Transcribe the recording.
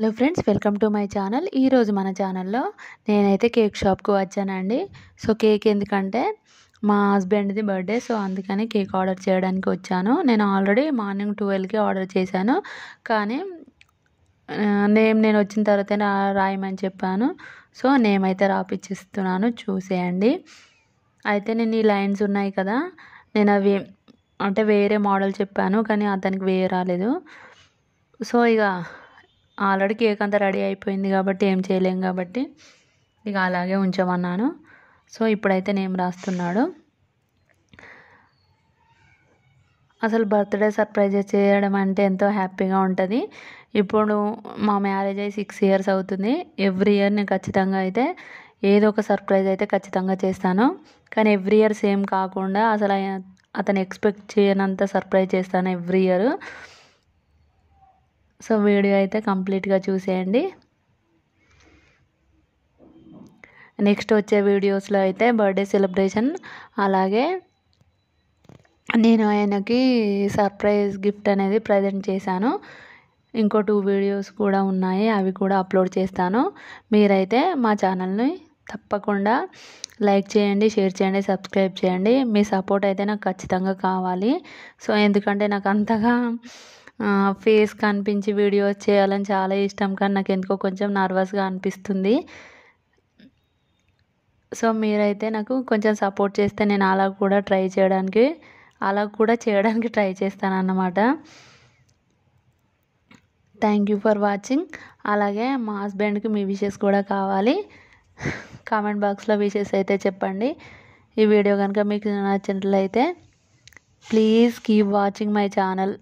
hello friends welcome to my channel ఈరోజు మన ఛానల్లో నేనైతే కేక్ షాప్కి వచ్చానండి సో కేక్ ఎందుకంటే మా హస్బెండ్ది బర్త్డే సో అందుకని కేక్ ఆర్డర్ చేయడానికి వచ్చాను నేను ఆల్రెడీ మార్నింగ్ ట్వెల్వ్కి ఆర్డర్ చేశాను కానీ నేమ్ నేను వచ్చిన తర్వాత రాయమని చెప్పాను సో నేమ్ అయితే రాపిచ్చిస్తున్నాను చూసేయండి అయితే నేను ఈ లైన్స్ ఉన్నాయి కదా నేను అవి అంటే వేరే మోడల్ చెప్పాను కానీ అతనికి వేరే రాలేదు సో ఇక ఆల్రెడీ కేక్ అంతా రెడీ అయిపోయింది కాబట్టి ఏం చేయలేం కాబట్టి ఇక అలాగే ఉంచమన్నాను సో ఇప్పుడైతే నేమ్ రాస్తున్నాడు అసలు బర్త్డే సర్ప్రైజ్ చేయడం అంటే ఎంతో హ్యాపీగా ఉంటుంది ఇప్పుడు మా మ్యారేజ్ అయ్యి సిక్స్ ఇయర్స్ అవుతుంది ఎవ్రీ ఇయర్ నేను ఖచ్చితంగా అయితే ఏదో ఒక సర్ప్రైజ్ అయితే ఖచ్చితంగా చేస్తాను కానీ ఎవ్రీ ఇయర్ సేమ్ కాకుండా అసలు అతను ఎక్స్పెక్ట్ చేయనంత సర్ప్రైజ్ చేస్తాను ఎవ్రీ ఇయర్ సో వీడియో అయితే కంప్లీట్గా చూసేయండి నెక్స్ట్ వచ్చే వీడియోస్లో అయితే బర్త్డే సెలబ్రేషన్ అలాగే నేను ఆయనకి సర్ప్రైజ్ గిఫ్ట్ అనేది ప్రజెంట్ చేశాను ఇంకో టూ వీడియోస్ కూడా ఉన్నాయి అవి కూడా అప్లోడ్ చేస్తాను మీరైతే మా ఛానల్ని తప్పకుండా లైక్ చేయండి షేర్ చేయండి సబ్స్క్రైబ్ చేయండి మీ సపోర్ట్ అయితే నాకు ఖచ్చితంగా కావాలి సో ఎందుకంటే నాకు అంతగా ఫేస్ కనిపించి వీడియోస్ చేయాలని చాలా ఇష్టం కానీ నాకు ఎందుకో కొంచెం నర్వస్గా అనిపిస్తుంది సో మీరైతే నాకు కొంచెం సపోర్ట్ చేస్తే నేను అలా కూడా ట్రై చేయడానికి అలా కూడా చేయడానికి ట్రై చేస్తానన్నమాట థ్యాంక్ యూ ఫర్ వాచింగ్ అలాగే మా హస్బెండ్కి మీ విషెస్ కూడా కావాలి కామెంట్ బాక్స్లో విషెస్ అయితే చెప్పండి ఈ వీడియో కనుక మీకు నచ్చినట్లయితే please keep watching my channel